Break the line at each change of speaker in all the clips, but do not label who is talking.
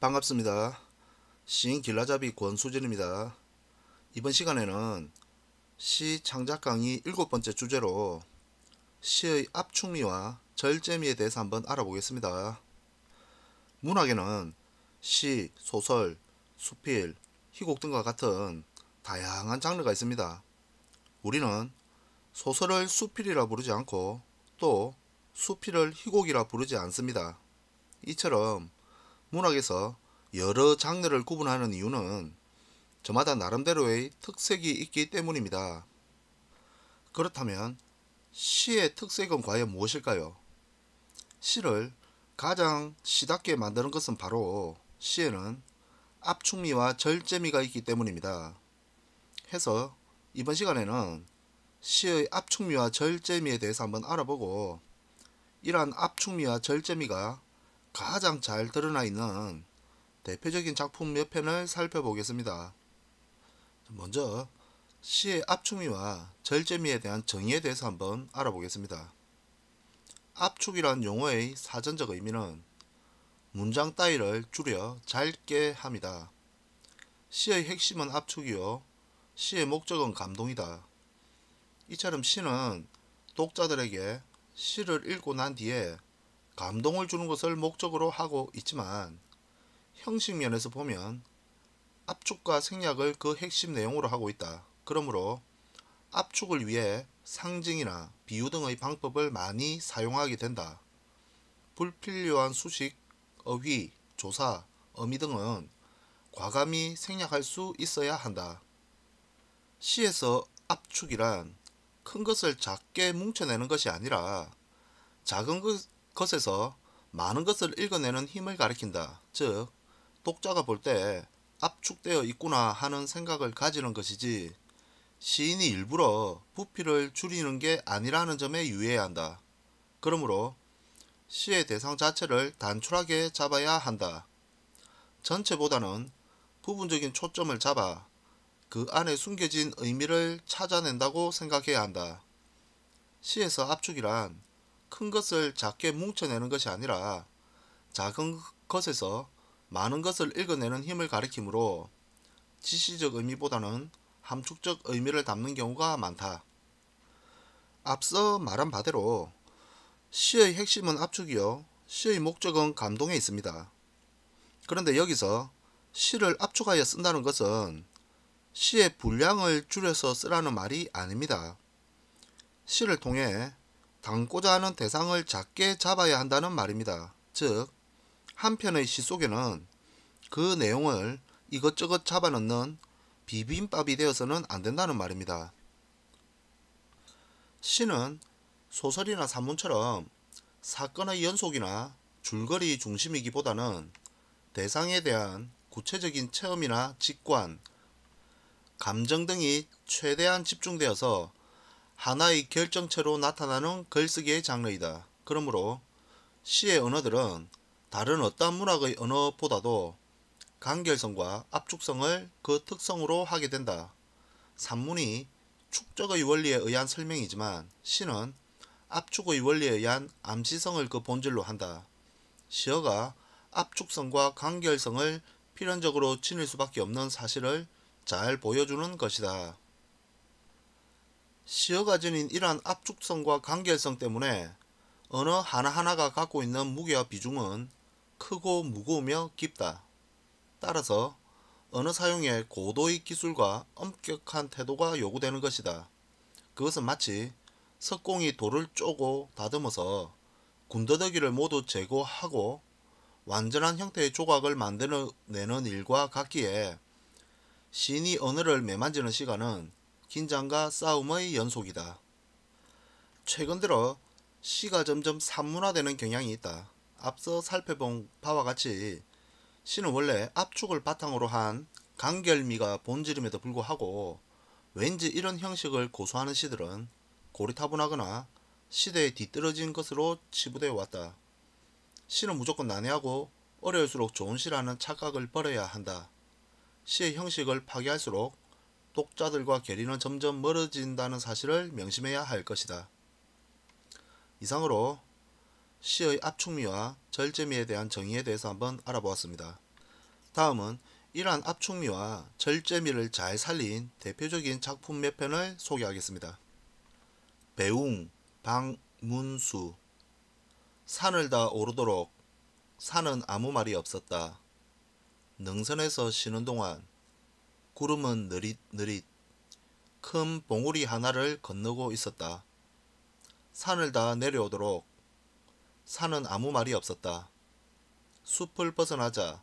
반갑습니다. 시인 길라잡이 권수진입니다. 이번 시간에는 시 창작 강의 일곱 번째 주제로 시의 압축미와 절제미에 대해서 한번 알아보겠습니다. 문학에는 시, 소설, 수필, 희곡 등과 같은 다양한 장르가 있습니다. 우리는 소설을 수필이라 부르지 않고 또 수필을 희곡이라 부르지 않습니다. 이처럼 문학에서 여러 장르를 구분하는 이유는 저마다 나름대로의 특색이 있기 때문입니다. 그렇다면 시의 특색은 과연 무엇일까요? 시를 가장 시답게 만드는 것은 바로 시에는 압축미와 절제미가 있기 때문입니다. 해서 이번 시간에는 시의 압축미와 절제미에 대해서 한번 알아보고 이러한 압축미와 절제미가 가장 잘 드러나 있는 대표적인 작품 몇 편을 살펴보겠습니다. 먼저 시의 압축미와 절제미에 대한 정의에 대해서 한번 알아보겠습니다. 압축이란 용어의 사전적 의미는 문장 따위를 줄여 짧게 합니다. 시의 핵심은 압축이요. 시의 목적은 감동이다. 이처럼 시는 독자들에게 시를 읽고 난 뒤에 감동을 주는 것을 목적으로 하고 있지만 형식 면에서 보면 압축과 생략을 그 핵심 내용으로 하고 있다. 그러므로 압축을 위해 상징이나 비유 등의 방법을 많이 사용하게 된다. 불필요한 수식, 어휘, 조사, 어미 등은 과감히 생략할 수 있어야 한다. 시에서 압축이란 큰 것을 작게 뭉쳐내는 것이 아니라 작은 것, 것에서 많은 것을 읽어내는 힘을 가리킨다. 즉, 독자가 볼 때 압축되어 있구나 하는 생각을 가지는 것이지 시인이 일부러 부피를 줄이는 게 아니라는 점에 유의해야 한다. 그러므로 시의 대상 자체를 단출하게 잡아야 한다. 전체보다는 부분적인 초점을 잡아 그 안에 숨겨진 의미를 찾아낸다고 생각해야 한다. 시에서 압축이란 큰 것을 작게 뭉쳐내는 것이 아니라 작은 것에서 많은 것을 읽어내는 힘을 가리키므로 지시적 의미보다는 함축적 의미를 담는 경우가 많다. 앞서 말한 바대로 시의 핵심은 압축이요 시의 목적은 감동에 있습니다. 그런데 여기서 시를 압축하여 쓴다는 것은 시의 분량을 줄여서 쓰라는 말이 아닙니다. 시를 통해 담고자 하는 대상을 작게 잡아야 한다는 말입니다. 즉, 한편의 시 속에는 그 내용을 이것저것 잡아넣는 비빔밥이 되어서는 안 된다는 말입니다. 시는 소설이나 산문처럼 사건의 연속이나 줄거리 중심이기보다는 대상에 대한 구체적인 체험이나 직관, 감정 등이 최대한 집중되어서 하나의 결정체로 나타나는 글쓰기의 장르이다. 그러므로 시의 언어들은 다른 어떤 문학의 언어보다도 간결성과 압축성을 그 특성으로 하게 된다. 산문이 축적의 원리에 의한 설명이지만 시는 압축의 원리에 의한 암시성을 그 본질로 한다. 시어가 압축성과 간결성을 필연적으로 지닐 수밖에 없는 사실을 잘 보여주는 것이다. 시어가 지닌 이러한 압축성과 간결성 때문에 언어 하나하나가 갖고 있는 무게와 비중은 크고 무거우며 깊다. 따라서 언어 사용에 고도의 기술과 엄격한 태도가 요구되는 것이다. 그것은 마치 석공이 돌을 쪼고 다듬어서 군더더기를 모두 제거하고 완전한 형태의 조각을 만들어내는 일과 같기에 신이 언어를 매만지는 시간은 긴장과 싸움의 연속이다. 최근 들어 시가 점점 산문화되는 경향이 있다. 앞서 살펴본 바와 같이 시는 원래 압축을 바탕으로 한 간결미가 본질임에도 불구하고 왠지 이런 형식을 고수하는 시들은 고리타분하거나 시대에 뒤떨어진 것으로 치부되어 왔다. 시는 무조건 난해하고 어려울수록 좋은 시라는 착각을 버려야 한다. 시의 형식을 파괴할수록 독자들과 괴리는 점점 멀어진다는 사실을 명심해야 할 것이다. 이상으로 시의 압축미와 절제미에 대한 정의에 대해서 한번 알아보았습니다. 다음은 이러한 압축미와 절제미를 잘 살린 대표적인 작품 몇 편을 소개하겠습니다. 배웅, 방문수 산을 다 오르도록 산은 아무 말이 없었다. 능선에서 쉬는 동안 구름은 느릿느릿 큰 봉우리 하나를 건너고 있었다. 산을 다 내려오도록 산은 아무 말이 없었다. 숲을 벗어나자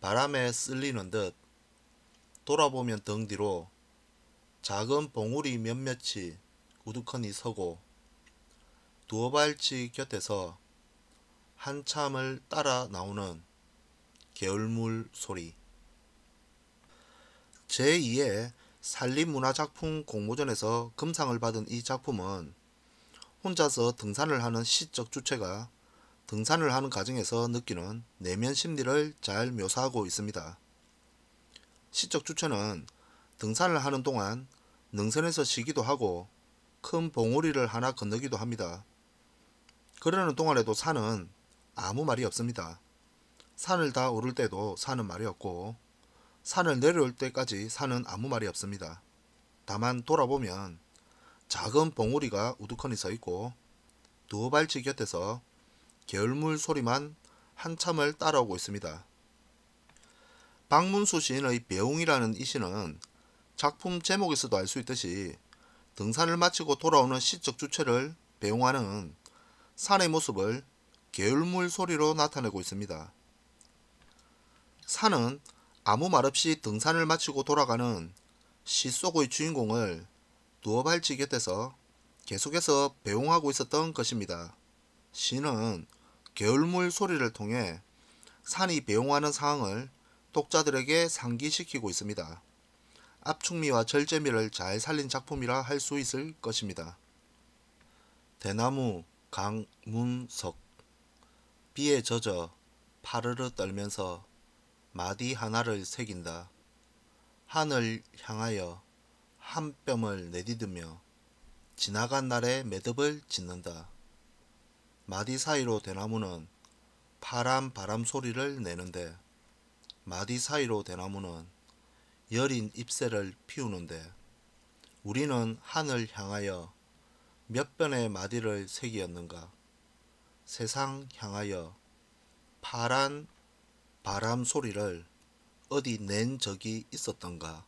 바람에 쓸리는 듯 돌아보면 등 뒤로 작은 봉우리 몇몇이 우두커니 서고 두어 발치 곁에서 한참을 따라 나오는 개울물 소리. 제2의 산림문화작품 공모전에서 금상을 받은 이 작품은 혼자서 등산을 하는 시적 주체가 등산을 하는 과정에서 느끼는 내면 심리를 잘 묘사하고 있습니다. 시적 주체는 등산을 하는 동안 능선에서 쉬기도 하고 큰 봉우리를 하나 건너기도 합니다. 그러는 동안에도 산은 아무 말이 없습니다. 산을 다 오를 때도 산은 말이 없고 산을 내려올 때까지 산은 아무 말이 없습니다. 다만 돌아보면 작은 봉우리가 우두커니 서 있고 두 발치 곁에서 개울물 소리만 한참을 따라오고 있습니다. 박문수 시인의 배웅이라는 이 시는 작품 제목에서도 알 수 있듯이 등산을 마치고 돌아오는 시적 주체를 배웅하는 산의 모습을 개울물 소리로 나타내고 있습니다. 산은 아무 말 없이 등산을 마치고 돌아가는 시속의 주인공을 누워 발치 곁에서 계속해서 배웅하고 있었던 것입니다. 시는 개울물 소리를 통해 산이 배웅하는 상황을 독자들에게 상기시키고 있습니다. 압축미와 절제미를 잘 살린 작품이라 할 수 있을 것입니다. 대나무 강문석 비에 젖어 파르르 떨면서 마디 하나를 새긴다. 하늘 향하여 한 뼘을 내디디며 지나간 날의 매듭을 짓는다. 마디 사이로 대나무는 파란 바람 소리를 내는데 마디 사이로 대나무는 여린 잎새를 피우는데 우리는 하늘 향하여 몇 번의 마디를 새기었는가 세상 향하여 파란 바람 소리를 어디 낸 적이 있었던가.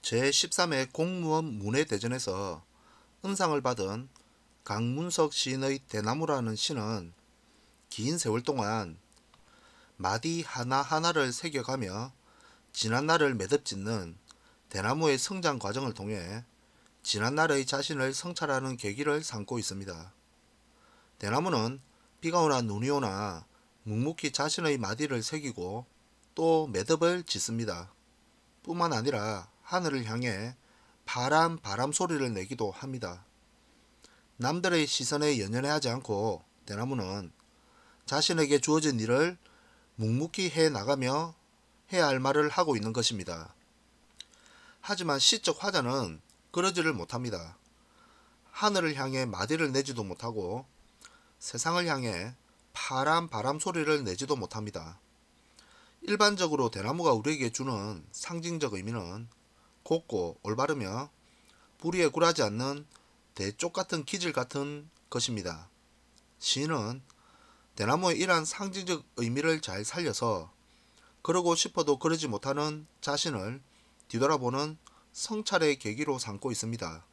제13회 공무원 문예대전에서 은상을 받은 강문석 시인의 대나무라는 시는 긴 세월 동안 마디 하나하나를 새겨가며 지난 날을 매듭짓는 대나무의 성장 과정을 통해 지난 날의 자신을 성찰하는 계기를 삼고 있습니다. 대나무는 비가 오나 눈이 오나 묵묵히 자신의 마디를 새기고 또 매듭을 짓습니다. 뿐만 아니라 하늘을 향해 바람 바람 소리를 내기도 합니다. 남들의 시선에 연연해 하지 않고 대나무는 자신에게 주어진 일을 묵묵히 해 나가며 해야 할 말을 하고 있는 것입니다. 하지만 시적 화자는 그러지를 못합니다. 하늘을 향해 마디를 내지도 못하고 세상을 향해 파란 바람 소리를 내지도 못합니다. 일반적으로 대나무가 우리에게 주는 상징적 의미는 곱고 올바르며 부리에 굴하지 않는 대쪽 같은 기질 같은 것입니다. 시인은 대나무의 이러한 상징적 의미를 잘 살려서 그러고 싶어도 그러지 못하는 자신을 뒤돌아보는 성찰의 계기로 삼고 있습니다.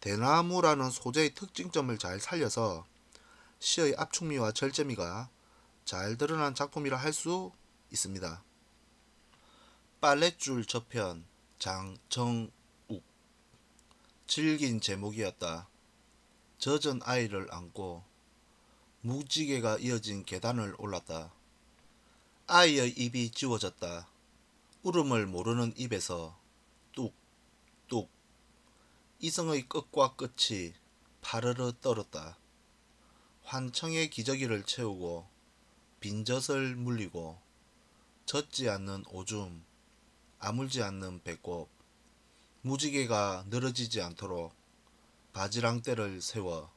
대나무라는 소재의 특징점을 잘 살려서 시의 압축미와 절제미가 잘 드러난 작품이라 할 수 있습니다. 빨랫줄 저편 장정욱 질긴 제목이었다. 젖은 아이를 안고 무지개가 이어진 계단을 올랐다. 아이의 입이 지워졌다. 울음을 모르는 입에서 뚝뚝 이성의 끝과 끝이 파르르 떨었다. 환청의 기저귀를 채우고 빈젖을 물리고 젖지 않는 오줌, 아물지 않는 배꼽, 무지개가 늘어지지 않도록 바지랑대를 세워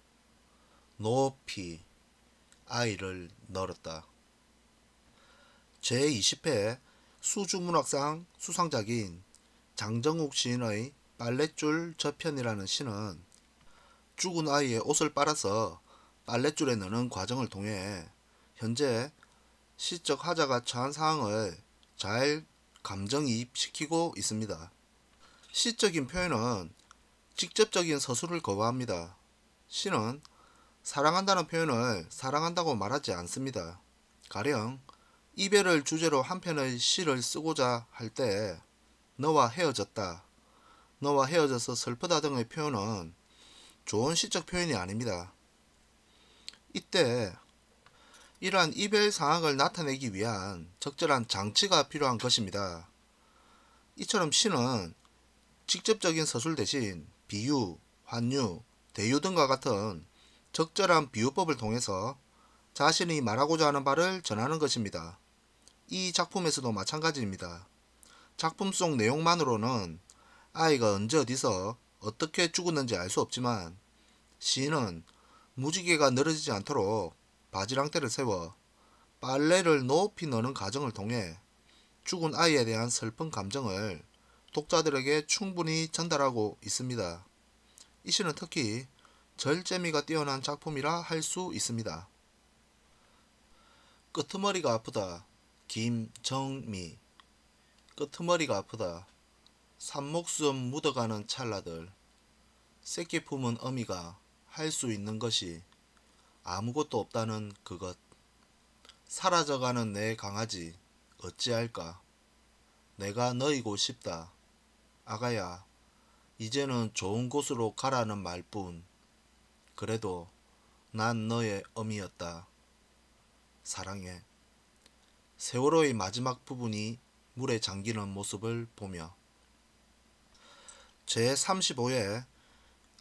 높이 아이를 널었다. 제20회 수주문학상 수상작인 장정욱 시인의 빨랫줄 저편이라는 시는 죽은 아이의 옷을 빨아서 빨랫줄에 넣는 과정을 통해 현재 시적 하자가 처한 상황을 잘 감정이입시키고 있습니다. 시적인 표현은 직접적인 서술을 거부합니다. 시는 사랑한다는 표현을 사랑한다고 말하지 않습니다. 가령 이별을 주제로 한 편의 시를 쓰고자 할 때 너와 헤어졌다, 너와 헤어져서 슬프다 등의 표현은 좋은 시적 표현이 아닙니다. 이때 이러한 이별 상황을 나타내기 위한 적절한 장치가 필요한 것입니다. 이처럼 시는 직접적인 서술 대신 비유, 환유, 대유 등과 같은 적절한 비유법을 통해서 자신이 말하고자 하는 바를 전하는 것입니다. 이 작품에서도 마찬가지입니다. 작품 속 내용만으로는 아이가 언제 어디서 어떻게 죽었는지 알 수 없지만 시인은 무지개가 늘어지지 않도록 바지랑대를 세워 빨래를 높이 넣는 과정을 통해 죽은 아이에 대한 슬픈 감정을 독자들에게 충분히 전달하고 있습니다. 이 시는 특히 절제미가 뛰어난 작품이라 할 수 있습니다. 끄트머리가 아프다. 김정미 끄트머리가 아프다. 산목숨 묻어가는 찰나들 새끼 품은 어미가 할수 있는 것이 아무것도 없다는 그것. 사라져가는 내 강아지, 어찌할까? 내가 너이고 싶다. 아가야, 이제는 좋은 곳으로 가라는 말뿐. 그래도 난 너의 어미였다. 사랑해. 세월호의 마지막 부분이 물에 잠기는 모습을 보며 제35회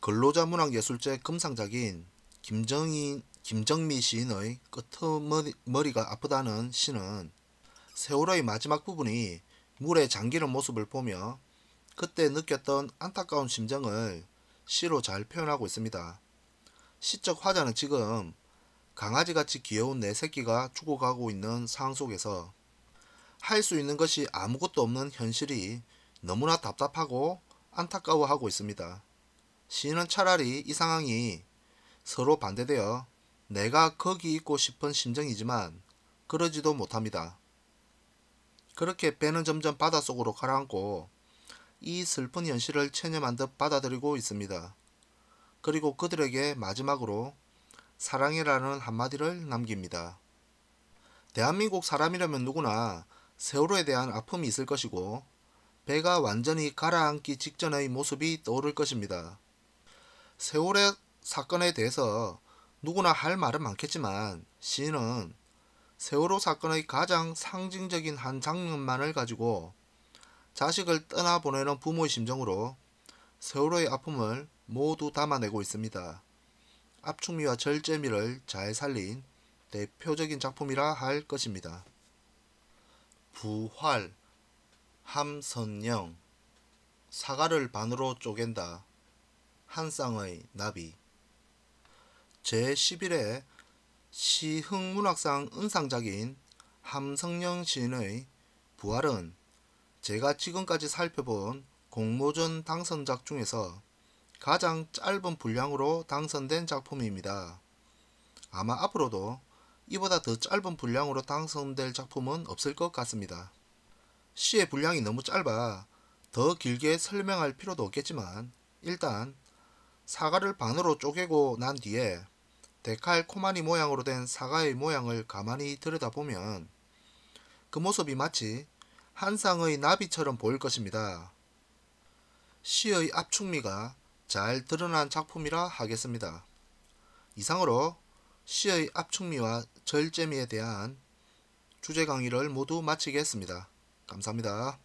근로자 문학예술제 금상작인 김정인, 김정미 시인의 끝머리가 아프다는 시는 세월의 마지막 부분이 물에 잠기는 모습을 보며 그때 느꼈던 안타까운 심정을 시로 잘 표현하고 있습니다. 시적 화자는 지금 강아지같이 귀여운 내 새끼가 죽어가고 있는 상황 속에서 할 수 있는 것이 아무것도 없는 현실이 너무나 답답하고 안타까워하고 있습니다. 시인은 차라리 이 상황이 서로 반대되어 내가 거기 있고 싶은 심정이지만 그러지도 못합니다. 그렇게 배는 점점 바다 속으로 가라앉고 이 슬픈 현실을 체념한 듯 받아들이고 있습니다. 그리고 그들에게 마지막으로 사랑이라는 한마디를 남깁니다. 대한민국 사람이라면 누구나 세월호에 대한 아픔이 있을 것이고 배가 완전히 가라앉기 직전의 모습이 떠오를 것입니다. 세월의 사건에 대해서 누구나 할 말은 많겠지만 시인은 세월호 사건의 가장 상징적인 한 장면만을 가지고 자식을 떠나보내는 부모의 심정으로 세월호의 아픔을 모두 담아내고 있습니다. 압축미와 절제미를 잘 살린 대표적인 작품이라 할 것입니다. 부활 함선영 사과를 반으로 쪼갠다. 한 쌍의 나비 제11회 시흥문학상 은상작인 함성령 시인의 부활은 제가 지금까지 살펴본 공모전 당선작 중에서 가장 짧은 분량으로 당선된 작품입니다. 아마 앞으로도 이보다 더 짧은 분량으로 당선될 작품은 없을 것 같습니다. 시의 분량이 너무 짧아 더 길게 설명할 필요도 없겠지만 일단 사과를 반으로 쪼개고 난 뒤에 데칼코마니 모양으로 된 사과의 모양을 가만히 들여다보면 그 모습이 마치 한 쌍의 나비처럼 보일 것입니다. 시의 압축미가 잘 드러난 작품이라 하겠습니다. 이상으로 시의 압축미와 절제미에 대한 주제 강의를 모두 마치겠습니다. 감사합니다.